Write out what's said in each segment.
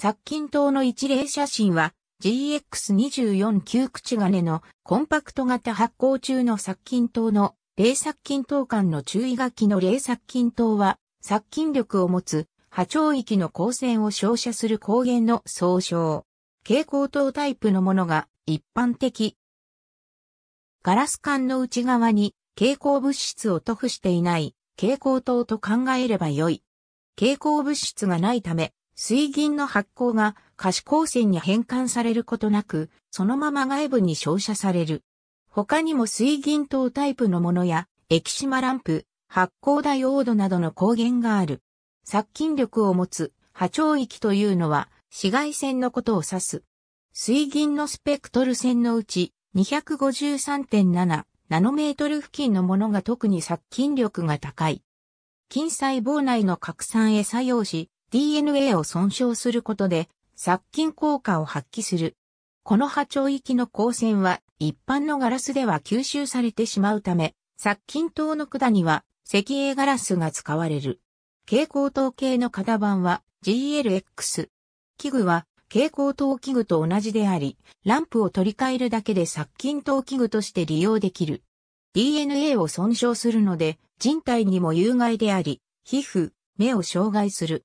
殺菌灯の一例写真は GX24 旧口金のコンパクト型発酵中の殺菌灯の冷殺菌灯間の注意書きの冷殺菌灯は殺菌力を持つ波長域の光線を照射する光源の総称。蛍光灯タイプのものが一般的。ガラス管の内側に蛍光物質を塗布していない蛍光灯と考えればよい。蛍光物質がないため、水銀の発酵が可視光線に変換されることなく、そのまま外部に照射される。他にも水銀等タイプのものや、液島ランプ、発光ダイオードなどの光源がある。殺菌力を持つ波長域というのは紫外線のことを指す。水銀のスペクトル線のうち253.7ナノメートル付近のものが特に殺菌力が高い。筋細胞内の拡散へ作用し、DNA を損傷することで殺菌効果を発揮する。この波長域の光線は一般のガラスでは吸収されてしまうため、殺菌灯の管には石英ガラスが使われる。蛍光灯系の型番は GLX。器具は蛍光灯器具と同じであり、ランプを取り替えるだけで殺菌灯器具として利用できる。DNA を損傷するので、人体にも有害であり、皮膚、目を障害する。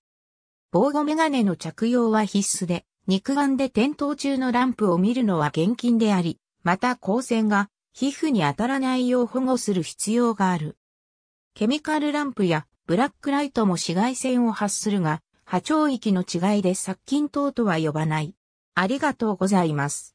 防護メガネの着用は必須で、肉眼で点灯中のランプを見るのは厳禁であり、また光線が皮膚に当たらないよう保護する必要がある。ケミカルランプやブラックライトも紫外線を発するが、波長域の違いで殺菌灯とは呼ばない。ありがとうございます。